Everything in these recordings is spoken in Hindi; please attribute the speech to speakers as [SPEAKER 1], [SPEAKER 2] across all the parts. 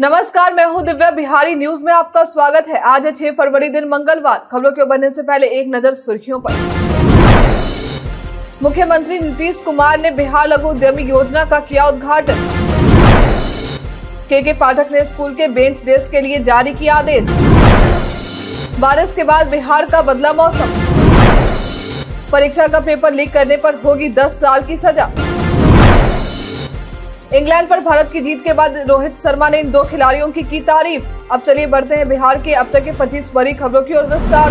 [SPEAKER 1] नमस्कार मैं हूं दिव्या बिहारी न्यूज में आपका स्वागत है आज है 6 फरवरी दिन मंगलवार खबरों के बनने से पहले एक नजर सुर्खियों पर मुख्यमंत्री नीतीश कुमार ने बिहार लघु उद्यमी योजना का किया उद्घाटन के के पाठक ने स्कूल के बेंच डेस्क के लिए जारी किया आदेश बारिश के बाद बिहार का बदला मौसम परीक्षा का पेपर लीक करने आरोप होगी दस साल की सजा इंग्लैंड पर भारत की जीत के बाद रोहित शर्मा ने इन दो खिलाड़ियों की की तारीफ अब चलिए बढ़ते हैं बिहार के अब तक के 25 बड़ी खबरों की ओर विस्तार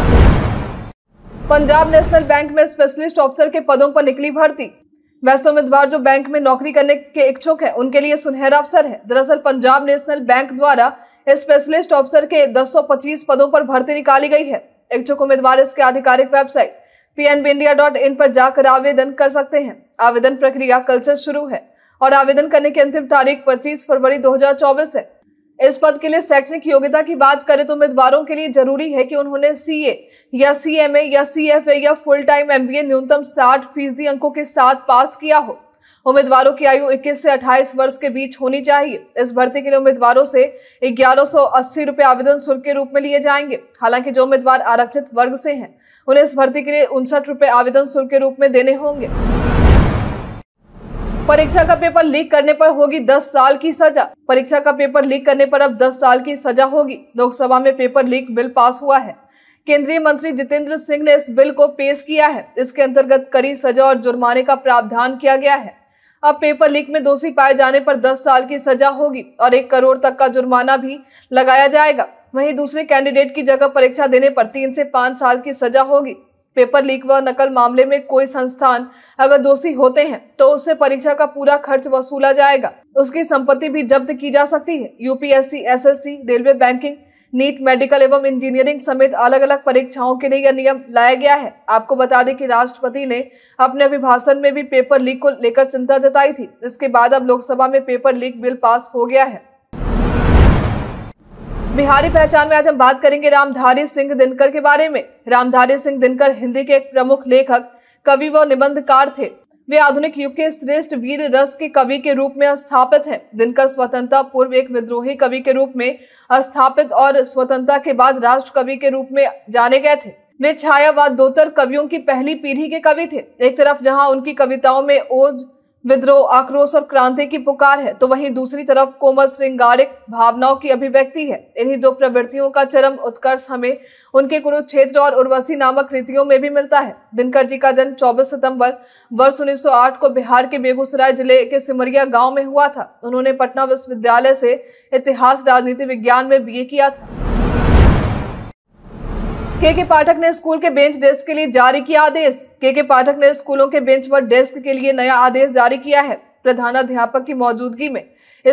[SPEAKER 1] पंजाब नेशनल बैंक में स्पेशलिस्ट ऑफिसर के पदों पर निकली भर्ती वैसे उम्मीदवार जो बैंक में नौकरी करने के इच्छुक है उनके लिए सुनहरा अवसर है दरअसल पंजाब नेशनल बैंक द्वारा स्पेशलिस्ट ऑफिसर के 225 पदों पर भर्ती निकाली गई है इच्छुक उम्मीदवार इसके आधिकारिक वेबसाइट पी पर जाकर आवेदन कर सकते हैं आवेदन प्रक्रिया कल से शुरू है और आवेदन करने की अंतिम तारीख पच्चीस फरवरी दो है इस पद के लिए शैक्षणिक योग्यता की बात करें तो उम्मीदवारों के लिए जरूरी है कि उन्होंने सीए या सीएमए या सीएफए या फुल टाइम एमबीए न्यूनतम साठ फीसदी अंकों के साथ पास किया हो उम्मीदवारों की आयु 21 से 28 वर्ष के बीच होनी चाहिए इस भर्ती के लिए उम्मीदवारों से ग्यारह सौ अस्सी रुपए आवेदन शुल्क के रूप में लिए जाएंगे हालांकि जो उम्मीदवार आरक्षित वर्ग से हैं उन्हें इस भर्ती के लिए उनसठ रुपए आवेदन शुल्क के रूप में देने होंगे परीक्षा का पेपर लीक करने पर होगी 10 साल की सजा परीक्षा का पेपर लीक करने पर अब 10 साल की सजा होगी लोकसभा में पेपर लीक बिल पास हुआ है केंद्रीय मंत्री जितेंद्र सिंह ने इस बिल को पेश किया है इसके अंतर्गत कड़ी सजा और जुर्माने का प्रावधान किया गया है अब पेपर लीक में दोषी पाए जाने पर 10 साल की सजा होगी और एक करोड़ तक का जुर्माना भी लगाया जाएगा वहीं दूसरे कैंडिडेट की जगह परीक्षा देने पर तीन से पांच साल की सजा होगी पेपर लीक व नकल मामले में कोई संस्थान अगर दोषी होते हैं तो उससे परीक्षा का पूरा खर्च वसूला जाएगा उसकी संपत्ति भी जब्त की जा सकती है UPSC SSC railway banking NEET medical एवं इंजीनियरिंग समेत अलग अलग परीक्षाओं के लिए यह नियम लाया गया है आपको बता दें कि राष्ट्रपति ने अपने अभिभाषण में भी पेपर लीक को लेकर चिंता जताई थी इसके बाद अब लोकसभा में पेपर लीक बिल पास हो गया है बिहारी पहचान में आज हम बात करेंगे रामधारी सिंह दिनकर के बारे में रामधारी सिंह दिनकर हिंदी के एक प्रमुख लेखक कवि व निबंधकार थे वे आधुनिक युग के श्रेष्ठ वीर रस के कवि के रूप में स्थापित हैं दिनकर स्वतंत्रता पूर्व एक विद्रोही कवि के रूप में स्थापित और स्वतंत्रता के बाद राष्ट्र कवि के रूप में जाने गए थे वे छायावाद दोतर कवियों की पहली पीढ़ी के कवि थे एक तरफ जहां उनकी कविताओं में ओज विद्रोह आक्रोश और क्रांति की पुकार है तो वहीं दूसरी तरफ कोमल श्रृंगारिक भावनाओं की अभिव्यक्ति है इन्हीं दो प्रवृत्तियों का चरम उत्कर्ष हमें उनके कुरुक्षेत्र और उर्वशी नामक कृतियों में भी मिलता है दिनकर जी का जन्म 24 सितंबर वर्ष 1908 को बिहार के बेगूसराय जिले के सिमरिया गाँव में हुआ था उन्होंने पटना विश्वविद्यालय से इतिहास राजनीति विज्ञान में बीए किया था के के पाठक ने स्कूल के बेंच डेस्क के लिए जारी किया आदेश के के पाठक ने स्कूलों के बेंच व डेस्क के लिए नया आदेश जारी किया है प्रधानाध्यापक की मौजूदगी में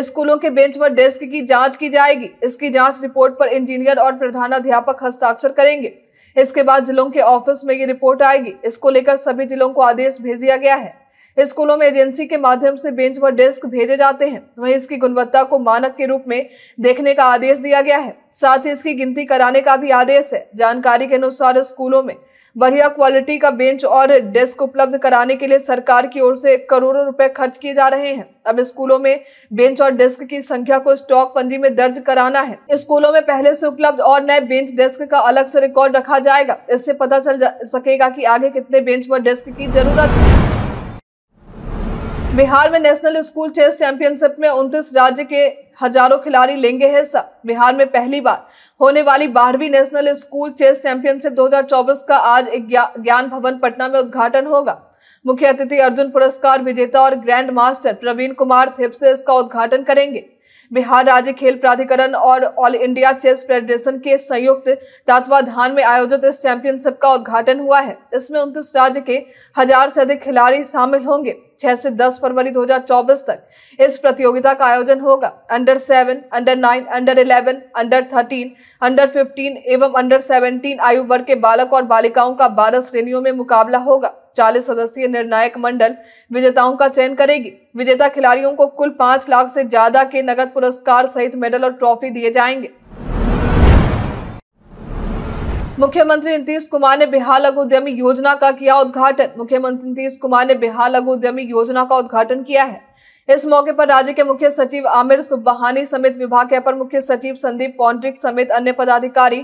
[SPEAKER 1] स्कूलों के बेंच व डेस्क की जांच की जाएगी इसकी जांच रिपोर्ट पर इंजीनियर और प्रधानाध्यापक हस्ताक्षर करेंगे इसके बाद जिलों के ऑफिस में ये रिपोर्ट आएगी इसको लेकर सभी जिलों को आदेश भेज दिया गया है स्कूलों में एजेंसी के माध्यम से बेंच व डेस्क भेजे जाते हैं वहीं इसकी गुणवत्ता को मानक के रूप में देखने का आदेश दिया गया है साथ ही इसकी गिनती कराने का भी आदेश है जानकारी के अनुसार स्कूलों में बढ़िया क्वालिटी का बेंच और डेस्क उपलब्ध कराने के लिए सरकार की ओर से करोड़ों रुपए खर्च किए जा रहे हैं अब स्कूलों में बेंच और डेस्क की संख्या को स्टॉक पंजी में दर्ज कराना है स्कूलों में पहले से उपलब्ध और नए बेंच डेस्क का अलग से रिकॉर्ड रखा जाएगा इससे पता चल सकेगा कि आगे कितने बेंच व डेस्क की जरूरत है बिहार में नेशनल स्कूल चेस चैंपियनशिप में उनतीस राज्य के हजारों खिलाड़ी लेंगे हिस्सा बिहार में पहली बार होने वाली बारहवीं नेशनल स्कूल चेस चैंपियनशिप 2024 का आज ज्ञान भवन पटना में उद्घाटन होगा मुख्य अतिथि अर्जुन पुरस्कार विजेता और ग्रैंड मास्टर प्रवीण कुमार से इसका उद्घाटन करेंगे बिहार राज्य खेल प्राधिकरण और ऑल इंडिया चेस फेडरेशन के संयुक्त तत्वाधान में आयोजित इस चैंपियनशिप का उद्घाटन हुआ है इसमें उनतीस राज्य के हजार से अधिक खिलाड़ी शामिल होंगे छह से दस फरवरी 2024 तक इस प्रतियोगिता का आयोजन होगा under seven under nine under eleven under thirteen under fifteen एवं अंडर सेवनटीन आयु वर्ग के बालक और बालिकाओं का बारह श्रेणियों में मुकाबला होगा चालीस सदस्यीय निर्णायक मंडल विजेताओं का चयन करेगी विजेता खिलाड़ियों को कुल पांच लाख से ज्यादा के नगद पुरस्कार सहित मेडल और ट्रॉफी दिए जाएंगे मुख्यमंत्री नीतीश कुमार ने बिहार लघु उद्यमी योजना का किया उद्घाटन मुख्यमंत्री नीतीश कुमार ने बिहार लघु उद्यमी योजना का उद्घाटन किया है इस मौके पर राज्य के मुख्य सचिव आमिर सुब्बहानी समेत विभाग के अपर मुख्य सचिव संदीप पौंड्रिक समेत अन्य पदाधिकारी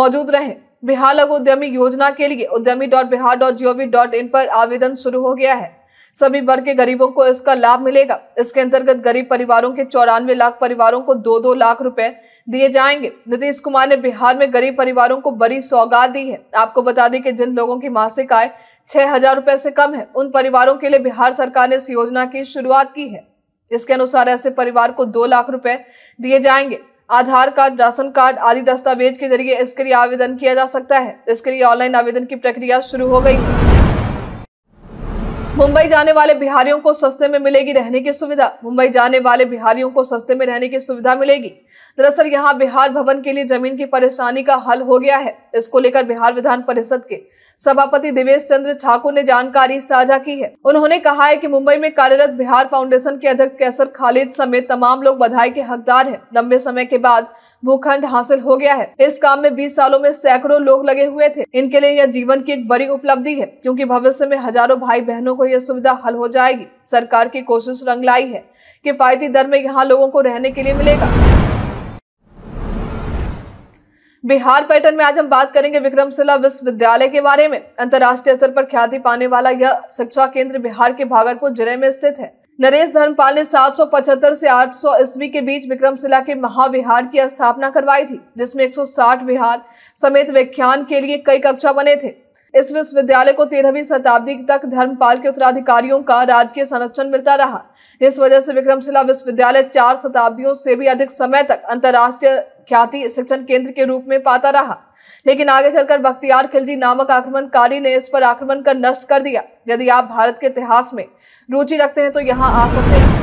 [SPEAKER 1] मौजूद रहे बिहार लघु उद्यमी योजना के लिए उद्यमी dot Bihar dot GOV dot in पर आवेदन शुरू हो गया है सभी वर्ग के गरीबों को इसका लाभ मिलेगा इसके अंतर्गत गरीब परिवारों के चौरानवे लाख परिवारों को दो दो लाख रुपए दिए जाएंगे नीतीश कुमार ने बिहार में गरीब परिवारों को बड़ी सौगात दी है आपको बता दें कि जिन लोगों की मासिक आय छह हजार रुपए से कम है उन परिवारों के लिए बिहार सरकार ने इस योजना की शुरुआत की है इसके अनुसार ऐसे परिवार को दो लाख रुपए दिए जाएंगे आधार कार्ड राशन कार्ड आदि दस्तावेज के जरिए इसके लिए आवेदन किया जा सकता है इसके लिए ऑनलाइन आवेदन की प्रक्रिया शुरू हो गई मुंबई जाने वाले बिहारियों को सस्ते में मिलेगी रहने की सुविधा मुंबई जाने वाले बिहारियों को सस्ते में रहने की सुविधा मिलेगी दरअसल यहाँ बिहार भवन के लिए जमीन की परेशानी का हल हो गया है इसको लेकर बिहार विधान परिषद के सभापति देवेश चंद्र ठाकुर ने जानकारी साझा की है उन्होंने कहा है कि मुंबई में कार्यरत बिहार फाउंडेशन के अध्यक्ष कैसर खालिद समेत तमाम लोग बधाई के हकदार हैं लंबे समय के बाद भूखंड हासिल हो गया है इस काम में 20 सालों में सैकड़ों लोग लगे हुए थे इनके लिए यह जीवन की एक बड़ी उपलब्धि है क्योंकि भविष्य में हजारों भाई बहनों को यह सुविधा हल हो जाएगी सरकार की कोशिश रंग लाई है किफायती दर में यहाँ लोगों को रहने के लिए मिलेगा बिहार पैटर्न में आज हम बात करेंगे विक्रमशिला विश्वविद्यालय के बारे में अंतर्राष्ट्रीय स्तर पर ख्याति पाने वाला यह शिक्षा केंद्र बिहार के भागलपुर जिले में स्थित है नरेश धर्मपाल ने 775 से 800 ईस्वी के बीच विक्रमशिला के महाविहार की स्थापना करवाई थी जिसमें 160 विहार समेत व्याख्यान के लिए कई कक्षा बने थे इस विश्वविद्यालय को तेरहवीं शताब्दी तक धर्मपाल के उत्तराधिकारियों का राजकीय संरक्षण मिलता रहा इस वजह से विक्रमशिला विश्वविद्यालय चार शताब्दियों से भी अधिक समय तक अंतर्राष्ट्रीय ख्याति शिक्षण केंद्र के रूप में पाता रहा लेकिन आगे चलकर बख्तियार खिलजी नामक आक्रमणकारी ने इस पर आक्रमण कर नष्ट कर दिया यदि आप भारत के इतिहास में रुचि रखते हैं तो यहाँ आ सकते हैं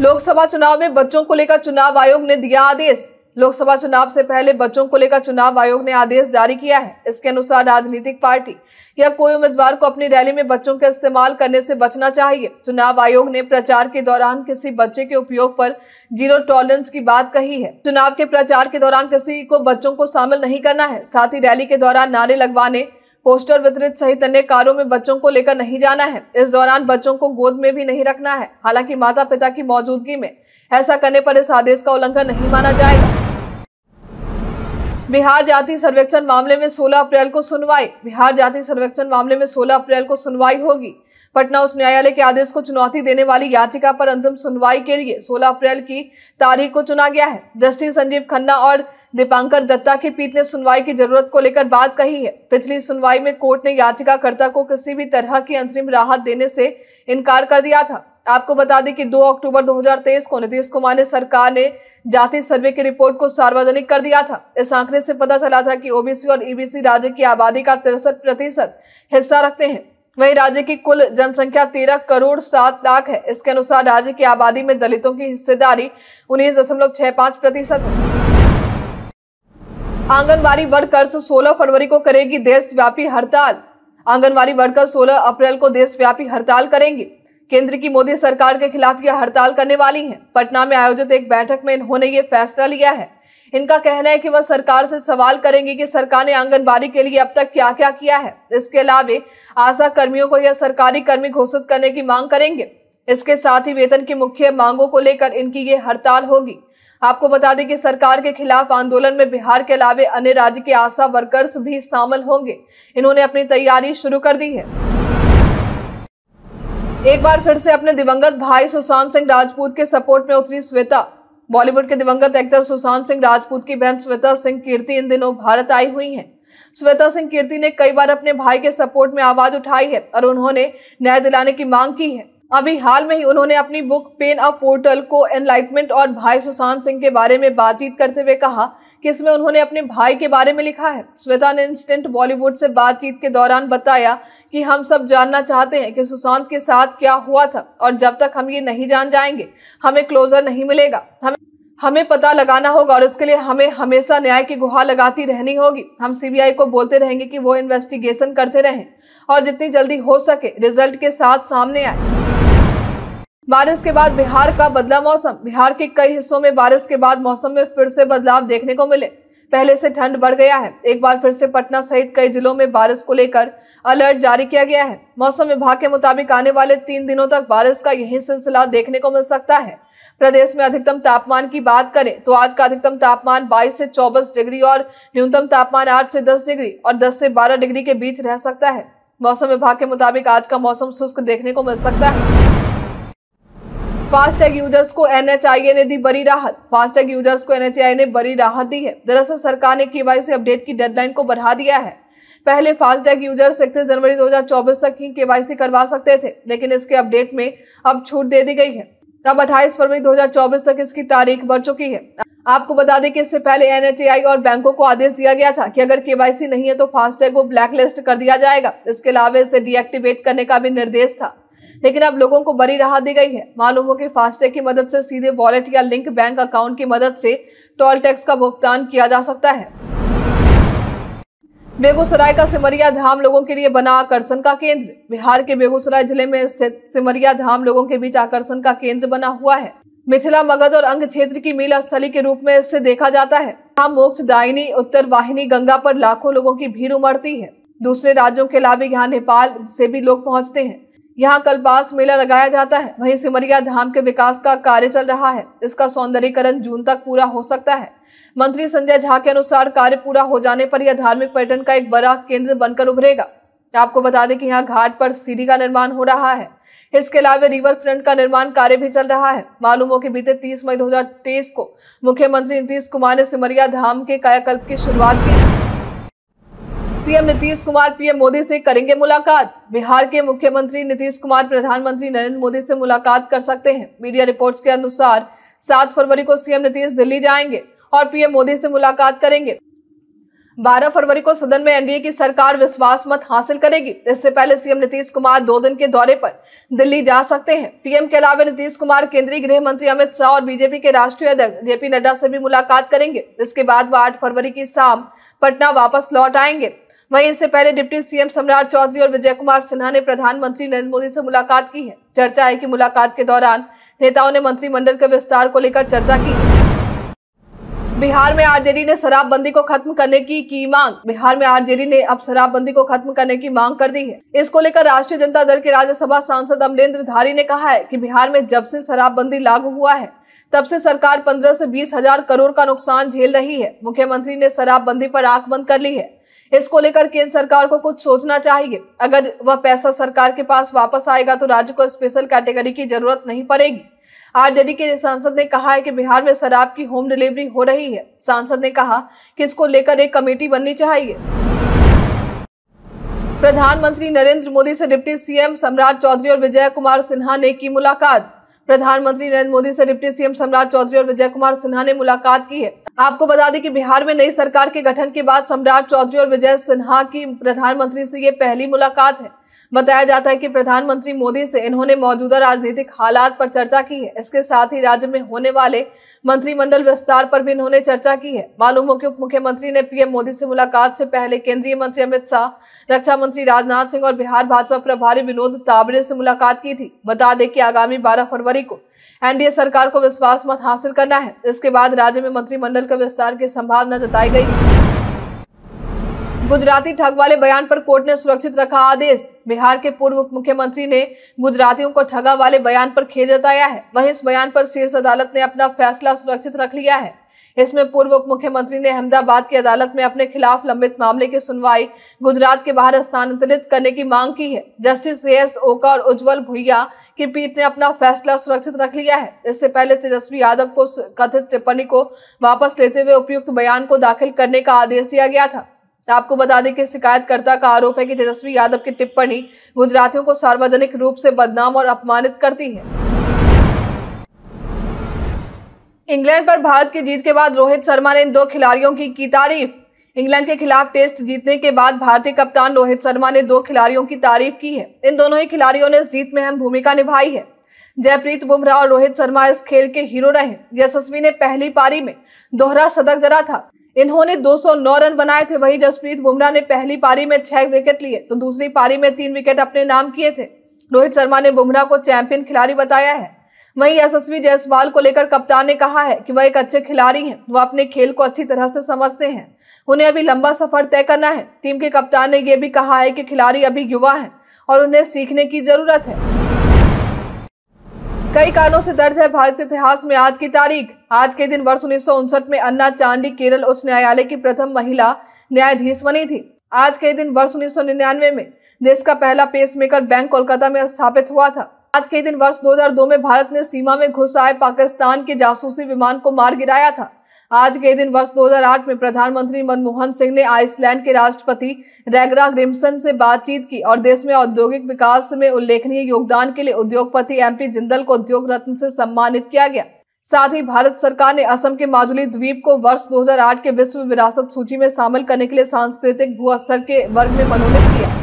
[SPEAKER 1] लोकसभा चुनाव में बच्चों को लेकर चुनाव आयोग ने दिया आदेश लोकसभा चुनाव से पहले बच्चों को लेकर चुनाव आयोग ने आदेश जारी किया है इसके अनुसार राजनीतिक पार्टी या कोई उम्मीदवार को अपनी रैली में बच्चों का इस्तेमाल करने से बचना चाहिए चुनाव आयोग ने प्रचार के दौरान किसी बच्चे के उपयोग पर जीरो टॉलरेंस की बात कही है चुनाव के प्रचार के दौरान किसी को बच्चों को शामिल नहीं करना है साथ ही रैली के दौरान नारे लगवाने पोस्टर वितरित सहित अन्य कार्यों में बच्चों को लेकर नहीं जाना है इस दौरान बच्चों को गोद में भी नहीं रखना है हालांकि माता पिता की मौजूदगी में ऐसा करने पर इस आदेश का उल्लंघन नहीं माना जाएगा बिहार जाति सर्वेक्षण मामले में 16 अप्रैल को सुनवाई बिहार जाति सर्वेक्षण मामले में 16 अप्रैल को सुनवाई होगी पटना उच्च न्यायालय के आदेश को चुनौती देने वाली याचिका पर अंतिम सुनवाई के लिए 16 अप्रैल की तारीख को चुना गया है जस्टिस संजीव खन्ना और दीपांकर दत्ता की पीठ ने सुनवाई की जरूरत को लेकर बात कही है पिछली सुनवाई में कोर्ट ने याचिकाकर्ता को किसी भी तरह की अंतरिम राहत देने से इनकार कर दिया था आपको बता दें कि 2 अक्टूबर 2023 को नीतीश कुमार ने सरकार ने जाति सर्वे की रिपोर्ट को सार्वजनिक कर दिया था इस आंकड़े से पता चला था कि ओबीसी और ईबीसी राज्य की आबादी का तिरसठ प्रतिशत हिस्सा रखते हैं वहीं राज्य की कुल जनसंख्या तेरह करोड़ सात लाख है इसके अनुसार राज्य की आबादी में दलितों की हिस्सेदारी उन्नीस दशमलव छह पांच प्रतिशत आंगनबाड़ी वर्कर्स सोलह फरवरी को करेगी देशव्यापी हड़ताल आंगनबाड़ी वर्कर्स 16 अप्रैल को देशव्यापी हड़ताल करेंगी केंद्र की मोदी सरकार के खिलाफ यह हड़ताल करने वाली हैं। पटना में आयोजित एक बैठक में इन्होंने ये फैसला लिया है इनका कहना है कि वह सरकार से सवाल करेंगे कि सरकार ने आंगनबाड़ी के लिए अब तक क्या क्या किया है इसके अलावे आशा कर्मियों को यह सरकारी कर्मी घोषित करने की मांग करेंगे इसके साथ ही वेतन की मुख्य मांगों को लेकर इनकी ये हड़ताल होगी आपको बता दें कि सरकार के खिलाफ आंदोलन में बिहार के अलावे अन्य राज्य के आशा वर्कर्स भी शामिल होंगे इन्होंने अपनी तैयारी शुरू कर दी है एक बार फिर से अपने दिवंगत भाई सुशांत सिंह राजपूत के सपोर्ट में उतरी श्वेता बॉलीवुड के दिवंगत एक्टर सुशांत सिंह राजपूत की बहन श्वेता सिंह कीर्ति इन दिनों भारत आई हुई हैं। श्वेता सिंह कीर्ति ने कई बार अपने भाई के सपोर्ट में आवाज उठाई है और उन्होंने न्याय दिलाने की मांग की है अभी हाल में ही उन्होंने अपनी बुक पेन अ पोर्टल को एनलाइटमेंट और भाई सुशांत सिंह के बारे में बातचीत करते हुए कहा कि इसमें उन्होंने अपने भाई के बारे में लिखा है श्वेता ने इंस्टेंट बॉलीवुड से बातचीत के दौरान बताया कि हम सब जानना चाहते हैं कि सुशांत के साथ क्या हुआ था और जब तक हम ये नहीं जान जाएंगे हमें क्लोजर नहीं मिलेगा हमें हमें पता लगाना होगा और इसके लिए हमें हमेशा न्याय की गुहार लगाती रहनी होगी हम सीबीआई को बोलते रहेंगे कि वो इन्वेस्टिगेशन करते रहें और जितनी जल्दी हो सके रिजल्ट के साथ सामने आए बारिश के बाद बिहार का बदला मौसम बिहार के कई हिस्सों में बारिश के बाद मौसम में फिर से बदलाव देखने को मिले पहले से ठंड बढ़ गया है एक बार फिर से पटना सहित कई जिलों में बारिश को लेकर अलर्ट जारी किया गया है मौसम विभाग के मुताबिक आने वाले तीन दिनों तक बारिश का यही सिलसिला देखने को मिल सकता है प्रदेश में अधिकतम तापमान की बात करें तो आज का अधिकतम तापमान 22 से 24 डिग्री और न्यूनतम तापमान 8 से 10 डिग्री और 10 से 12 डिग्री के बीच रह सकता है मौसम विभाग के मुताबिक आज का मौसम शुष्क देखने को मिल सकता है फास्टैग यूजर्स को एनएचआईए ने दी बड़ी राहत फास्टैग यूजर्स को एनएचआईए ने बड़ी राहत दी है दरअसल सरकार ने केवाईसी अपडेट की डेडलाइन को बढ़ा दिया है पहले फास्टैग यूजर्स इकतीस जनवरी 2024 तक ही केवाईसी करवा सकते थे लेकिन इसके अपडेट में अब छूट दे दी गई है अब अट्ठाईस फरवरी दो तक इसकी तारीख बढ़ चुकी है आपको बता दें कि इससे पहले एनएचएआई और बैंकों को आदेश दिया गया था कि अगर केवाईसी नहीं है तो फास्टैग को ब्लैकलिस्ट कर दिया जाएगा इसके अलावा इसे डीएक्टिवेट करने का भी निर्देश था लेकिन अब लोगों को बड़ी राहत दी गई है मालूम हो कि फास्टैग की मदद से सीधे वॉलेट या लिंक बैंक अकाउंट की मदद से टोल टैक्स का भुगतान किया जा सकता है बेगूसराय का सिमरिया धाम लोगों के लिए बना आकर्षण का केंद्र बिहार के बेगूसराय जिले में स्थित सिमरिया धाम लोगों के बीच आकर्षण का केंद्र बना हुआ है मिथिला मगध और अंग क्षेत्र की मेला स्थली के रूप में इससे देखा जाता है यहाँ मोक्ष दायनी उत्तर वाहिनी गंगा पर लाखों लोगों की भीड़ उमड़ती है दूसरे राज्यों के अलावा यहाँ नेपाल से भी लोग पहुँचते हैं यहाँ कल्पास मेला लगाया जाता है वहीं सिमरिया धाम के विकास का कार्य चल रहा है इसका सौंदर्यकरण जून तक पूरा हो सकता है मंत्री संजय झा के अनुसार कार्य पूरा हो जाने पर यह धार्मिक पर्यटन का एक बड़ा केंद्र बनकर उभरेगा आपको बता दें कि यहाँ घाट पर सीढ़ी का निर्माण हो रहा है इसके अलावा रिवर फ्रंट का निर्माण कार्य भी चल रहा है मालूम हो कि बीते 30 मई 2023 को मुख्यमंत्री नीतीश कुमार ने सिमरिया धाम के कायाकल्प की शुरुआत की सीएम नीतीश कुमार पीएम मोदी से करेंगे मुलाकात बिहार के मुख्यमंत्री नीतीश कुमार प्रधानमंत्री नरेंद्र मोदी से मुलाकात कर सकते हैं मीडिया रिपोर्ट्स के अनुसार सात फरवरी को सीएम नीतीश दिल्ली जाएंगे और पीएम मोदी से मुलाकात करेंगे 12 फरवरी को सदन में एनडीए की सरकार विश्वास मत हासिल करेगी इससे पहले सीएम नीतीश कुमार दो दिन के दौरे पर दिल्ली जा सकते हैं पीएम के अलावा नीतीश कुमार केंद्रीय गृह मंत्री अमित शाह और बीजेपी के राष्ट्रीय अध्यक्ष जेपी नड्डा से भी मुलाकात करेंगे इसके बाद वह आठ फरवरी की शाम पटना वापस लौट आएंगे वहीं इससे पहले डिप्टी सीएम सम्राट चौधरी और विजय कुमार सिन्हा ने प्रधानमंत्री नरेंद्र मोदी से मुलाकात की है चर्चा है कि मुलाकात के दौरान नेताओं ने मंत्रिमंडल के विस्तार को लेकर चर्चा की बिहार में आरजेडी ने शराबबंदी को खत्म करने की की मांग बिहार में आरजेडी ने अब शराबबंदी को खत्म करने की मांग कर दी है इसको लेकर राष्ट्रीय जनता दल के राज्यसभा सांसद अमरेंद्र धारी ने कहा है कि बिहार में जब से शराबबंदी लागू हुआ है तब से सरकार पंद्रह से बीस हजार करोड़ का नुकसान झेल रही है मुख्यमंत्री ने शराबबंदी पर आंख बंद कर ली है इसको लेकर केंद्र सरकार को कुछ सोचना चाहिए अगर वह पैसा सरकार के पास वापस आएगा तो राज्य को स्पेशल कैटेगरी की जरूरत नहीं पड़ेगी आरजेडी के सांसद ने कहा है कि बिहार में शराब की होम डिलीवरी हो रही है सांसद ने कहा कि इसको लेकर एक कमेटी बननी चाहिए प्रधानमंत्री नरेंद्र मोदी से डिप्टी सीएम सम्राट चौधरी और विजय कुमार सिन्हा ने की मुलाकात प्रधानमंत्री नरेंद्र मोदी से डिप्टी सीएम सम्राट चौधरी और विजय कुमार सिन्हा ने मुलाकात की है आपको बता दें कि बिहार में नई सरकार के गठन के बाद सम्राट चौधरी और विजय सिन्हा की प्रधानमंत्री से ये पहली मुलाकात है बताया जाता है कि प्रधानमंत्री मोदी से इन्होंने मौजूदा राजनीतिक हालात पर चर्चा की है इसके साथ ही राज्य में होने वाले मंत्रिमंडल विस्तार पर भी इन्होंने चर्चा की है मालूम हो कि उप मुख्यमंत्री ने पीएम मोदी से मुलाकात से पहले केंद्रीय मंत्री अमित शाह रक्षा मंत्री राजनाथ सिंह और बिहार भाजपा प्रभारी विनोद ताबड़े से मुलाकात की थी बता दें कि आगामी बारह फरवरी को एनडीए सरकार को विश्वास मत हासिल करना है इसके बाद राज्य में मंत्रिमंडल के विस्तार की संभावना जताई गई गुजराती ठग वाले बयान पर कोर्ट ने सुरक्षित रखा आदेश बिहार के पूर्व मुख्यमंत्री ने गुजरातियों को ठगा वाले बयान पर खेद जताया है वहीं इस बयान पर शीर्ष अदालत ने अपना फैसला सुरक्षित रख लिया है इसमें पूर्व उप मुख्यमंत्री ने अहमदाबाद की अदालत में अपने खिलाफ लंबित मामले की सुनवाई गुजरात के बाहर स्थानांतरित करने की मांग की है जस्टिस ए एस ओका और उज्जवल भुइया की पीठ ने अपना फैसला सुरक्षित रख लिया है इससे पहले तेजस्वी यादव को कथित टिप्पणी को वापस लेते हुए उपयुक्त बयान को दाखिल करने का आदेश दिया गया था आपको बता दें कि शिकायतकर्ता का आरोप है कि तेजस्वी यादव की टिप्पणी गुजरातियों को सार्वजनिक रूप से बदनाम और अपमानित करती है इंग्लैंड पर भारत की जीत के बाद रोहित शर्मा ने इन दो खिलाड़ियों की की तारीफ इंग्लैंड के खिलाफ टेस्ट जीतने के बाद भारतीय कप्तान रोहित शर्मा ने दो खिलाड़ियों की तारीफ की है इन दोनों ही खिलाड़ियों ने इस जीत में अहम भूमिका निभाई है जयप्रीत बुमराह और रोहित शर्मा इस खेल के हीरो रहे यशस्वी ने पहली पारी में दोहरा सदक जरा था इन्होंने 209 रन बनाए थे वही जसप्रीत बुमराह ने पहली पारी में छह विकेट लिए तो दूसरी पारी में तीन विकेट अपने नाम किए थे रोहित शर्मा ने बुमराह को चैंपियन खिलाड़ी बताया है वहीं यशस्वी जायसवाल को लेकर कप्तान ने कहा है कि वह एक अच्छे खिलाड़ी हैं वह अपने खेल को अच्छी तरह से समझते हैं उन्हें अभी लंबा सफर तय करना है टीम के कप्तान ने यह भी कहा है कि खिलाड़ी अभी युवा हैं और उन्हें सीखने की जरूरत है कई कारणों से दर्ज है भारत के इतिहास में आज की तारीख आज के दिन वर्ष उन्नीस में अन्ना चांडी केरल उच्च न्यायालय की प्रथम महिला न्यायाधीश बनी थी आज के दिन वर्ष उन्नीस में देश का पहला पेसमेकर बैंक कोलकाता में स्थापित हुआ था आज के दिन वर्ष 2002 में भारत ने सीमा में घुस आए पाकिस्तान के जासूसी विमान को मार गिराया था आज के दिन वर्ष 2008 में प्रधानमंत्री मनमोहन सिंह ने आइसलैंड के राष्ट्रपति रेगरा ग्रिमसन से बातचीत की और देश में औद्योगिक विकास में उल्लेखनीय योगदान के लिए उद्योगपति एमपी जिंदल को उद्योग रत्न से सम्मानित किया गया साथ ही भारत सरकार ने असम के माजुली द्वीप को वर्ष 2008 के विश्व विरासत सूची में शामिल करने के लिए सांस्कृतिक स्तर के वर्ग में मनोनीत किया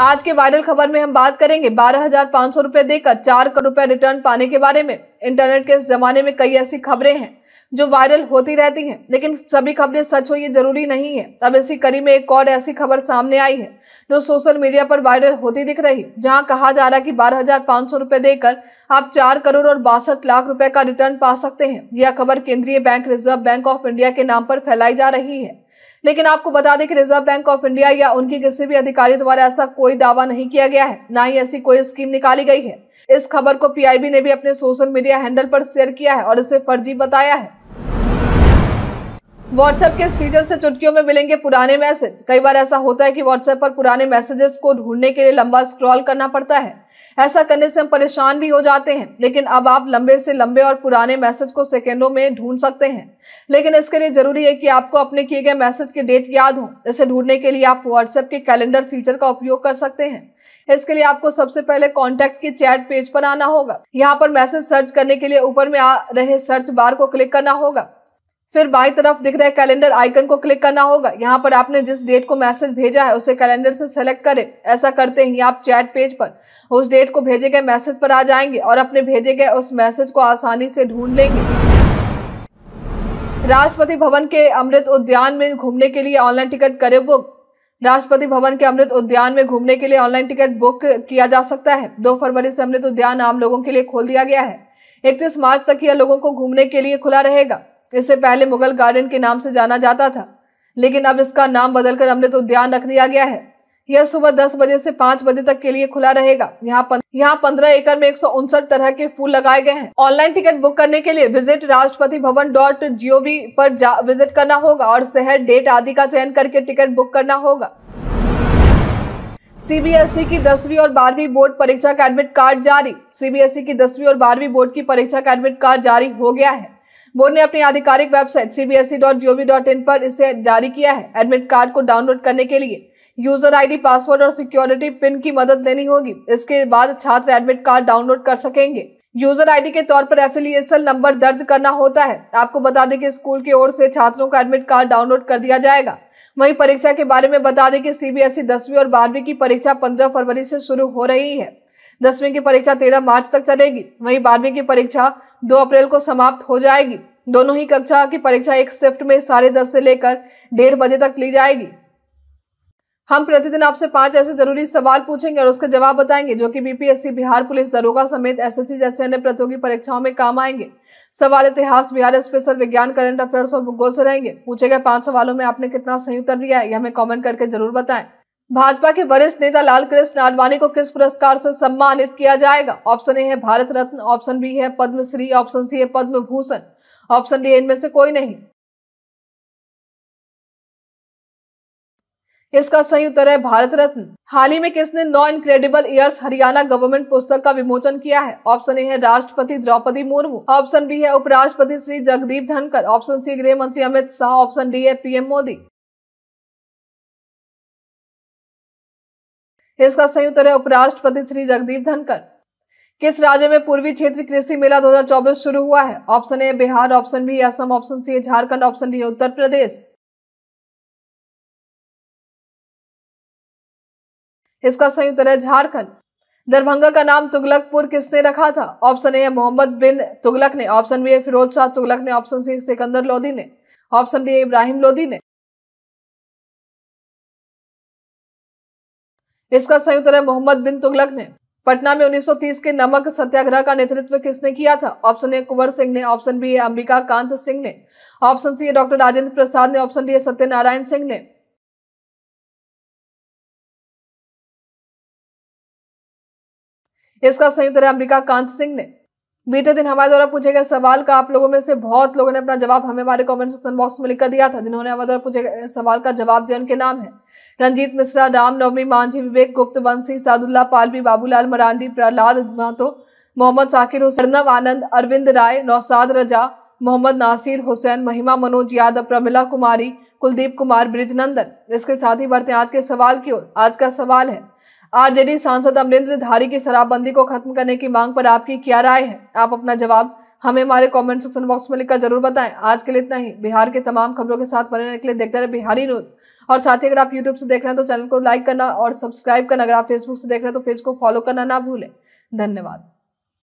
[SPEAKER 1] आज के वायरल खबर में हम बात करेंगे बारह हजार पाँच सौ रूपए देकर चार करोड़ रुपए रिटर्न पाने के बारे में इंटरनेट के इस जमाने में कई ऐसी खबरें हैं जो वायरल होती रहती हैं लेकिन सभी खबरें सच हो ये जरूरी नहीं है अब इसी कड़ी में एक और ऐसी खबर सामने आई है जो सोशल मीडिया पर वायरल होती दिख रही जहाँ जहां कहा जा रहा है कि बारह हजार पाँच सौ रुपए देकर आप चार करोड़ और बासठ लाख रुपए का रिटर्न पा सकते हैं यह खबर केंद्रीय bank reserve bank of India के नाम पर फैलाई जा रही है लेकिन आपको बता दें कि रिजर्व बैंक ऑफ इंडिया या उनके किसी भी अधिकारी द्वारा ऐसा कोई दावा नहीं किया गया है ना ही ऐसी कोई स्कीम निकाली गई है इस खबर को पीआईबी ने भी अपने सोशल मीडिया हैंडल पर शेयर किया है और इसे फर्जी बताया है व्हाट्सएप के इस फीचर से चुटकियों में मिलेंगे पुराने मैसेज कई बार ऐसा होता है कि व्हाट्सएप पर पुराने मैसेजेस को ढूंढने के लिए लंबा स्क्रॉल करना पड़ता है ऐसा करने से हम परेशान भी हो जाते हैं लेकिन अब आप लंबे से लंबे और पुराने मैसेज को सेकेंडों में ढूंढ सकते हैं लेकिन इसके लिए जरूरी है कि आपको अपने किए गए मैसेज के डेट याद हो इसे ढूंढने के लिए आप व्हाट्सएप के कैलेंडर फीचर का उपयोग कर सकते हैं इसके लिए आपको सबसे पहले कॉन्टैक्ट के चैट पेज पर आना होगा यहाँ पर मैसेज सर्च करने के लिए ऊपर में आ रहे सर्च बार को क्लिक करना होगा फिर बाई तरफ दिख रहे कैलेंडर आइकन को क्लिक करना होगा यहाँ पर आपने जिस डेट को मैसेज भेजा है उसे कैलेंडर से सेलेक्ट करें ऐसा करते ही आप चैट पेज पर उस डेट को भेजे गए मैसेज पर आ जाएंगे और अपने भेजे गए उस मैसेज को आसानी से ढूंढ लेंगे राष्ट्रपति भवन के अमृत उद्यान में घूमने के लिए ऑनलाइन टिकट करें बुक राष्ट्रपति भवन के अमृत उद्यान में घूमने के लिए ऑनलाइन टिकट बुक किया जा सकता है दो फरवरी से अमृत उद्यान आम लोगों के लिए खोल दिया गया है इकतीस मार्च तक यह लोगों को घूमने के लिए खुला रहेगा इससे पहले मुगल गार्डन के नाम से जाना जाता था लेकिन अब इसका नाम बदलकर अमृत तो उद्यान रख दिया गया है यह सुबह दस बजे से पाँच बजे तक के लिए खुला रहेगा यहाँ यहाँ पंद्रह एकड़ में एक तरह के फूल लगाए गए हैं ऑनलाइन टिकट बुक करने के लिए visit Rashtrapati Bhavan dot G O V पर विजिट करना होगा और शहर डेट आदि का चयन करके टिकट बुक करना होगा सीबीएसई की दसवीं और बारहवीं बोर्ड परीक्षा का एडमिट कार्ड जारी सीबीएसई की दसवीं और बारहवीं बोर्ड की परीक्षा का एडमिट कार्ड जारी हो गया है बोर्ड ने अपनी आधिकारिक वेबसाइट सी पर इसे जारी किया है एडमिट कार्ड को डाउनलोड करने के लिए यूजर आईडी पासवर्ड और सिक्योरिटी पिन की मदद लेनी होगी इसके बाद छात्र एडमिट कार्ड डाउनलोड कर सकेंगे यूजर आईडी के तौर पर एफिलिएशन नंबर दर्ज करना होता है आपको बता दें कि स्कूल की ओर से छात्रों का एडमिट कार्ड डाउनलोड कर दिया जाएगा वहीं परीक्षा के बारे में बता दें कि सीबीएसई दसवीं और बारहवीं की परीक्षा पंद्रह फरवरी से शुरू हो रही है दसवीं की परीक्षा तेरह मार्च तक चलेगी वहीं बारहवीं की परीक्षा दो अप्रैल को समाप्त हो जाएगी दोनों ही कक्षा की परीक्षा एक शिफ्ट में साढ़े दस से लेकर डेढ़ बजे तक ली जाएगी हम प्रतिदिन आपसे पांच ऐसे जरूरी सवाल पूछेंगे और उसका जवाब बताएंगे जो कि बीपीएससी बिहार पुलिस दरोगा समेत एसएससी जैसे अन्य प्रतियोगी परीक्षाओं में काम आएंगे सवाल इतिहास बिहार स्पेशल विज्ञान करंट अफेयर्स और भूगोल से रहेंगे पूछे गए पांच सवालों में आपने कितना सही उत्तर दिया है यह हमें कॉमेंट करके जरूर बताएं भाजपा के वरिष्ठ नेता लालकृष्ण आडवाणी को किस पुरस्कार से सम्मानित किया जाएगा ऑप्शन ए है भारत रत्न ऑप्शन बी है पद्मश्री ऑप्शन सी है पद्म भूषण ऑप्शन डी इनमें से कोई नहीं इसका सही उत्तर है भारत रत्न हाल ही में किसने नौ इनक्रेडिबल ईयर्स हरियाणा गवर्नमेंट पुस्तक का विमोचन किया है ऑप्शन ए है राष्ट्रपति द्रौपदी मुर्मू ऑप्शन बी है उपराष्ट्रपति श्री जगदीप धनखड़ ऑप्शन सी गृह मंत्री अमित शाह ऑप्शन डी है पीएम मोदी इसका सही उत्तर है उपराष्ट्रपति श्री जगदीप धनखड़ किस राज्य में पूर्वी क्षेत्र कृषि मेला 2024 शुरू हुआ है option A Bihar option B Assam option C Jharkhand option D Uttar Pradesh इसका सही उत्तर है झारखंड दरभंगा का नाम तुगलकपुर किसने रखा था ऑप्शन ए मोहम्मद बिन तुगलक ने ऑप्शन बी फिरोज शाह तुगलक ने ऑप्शन सी सिकंदर लोधी ने ऑप्शन डी इब्राहिम लोधी ने इसका संयुक्त है मोहम्मद बिन तुगलक ने पटना में 1930 के नमक सत्याग्रह का नेतृत्व किसने किया था ऑप्शन ए कुंवर सिंह ने ऑप्शन बी है अंबिका कांत सिंह ने ऑप्शन सी है डॉक्टर राजेंद्र प्रसाद ने ऑप्शन डी है सत्यनारायण सिंह ने इसका संयुक्त है अंबिका कांत सिंह ने बीते दिन हमारे द्वारा पूछे गए सवाल का आप लोगों में से बहुत लोगों ने अपना जवाब हमें हमारे कमेंट सेक्शन बॉक्स में लिखकर दिया था जिन्होंने हमारे द्वारा पूछे गए सवाल का जवाब दिया उनके नाम है रंजीत मिश्रा रामनवमी मांझी विवेक गुप्त वंशी सादुल्ला पालवी बाबूलाल मरांडी प्रहलाद महतो मोहम्मद साकिर हुसैनव आनंद अरविंद राय नौसाद रजा मोहम्मद नासिर हुसैन महिमा मनोज यादव प्रमिला कुमारी कुलदीप कुमार ब्रिजनंदन इसके साथ ही बढ़ते आज के सवाल की ओर आज का सवाल है आरजेडी सांसद अमरेंद्र धारी की शराबबंदी को खत्म करने की मांग पर आपकी क्या राय है आप अपना जवाब हमें हमारे कमेंट सेक्शन बॉक्स में लिखकर जरूर बताएं आज के लिए इतना ही बिहार के तमाम खबरों के साथ बने रहने के लिए देखते रहे बिहारी न्यूज और साथ ही अगर आप यूट्यूब से देख रहे हैं तो चैनल को लाइक करना और सब्सक्राइब करना अगर आप फेसबुक से देख रहे हैं तो पेज को फॉलो करना ना भूलें धन्यवाद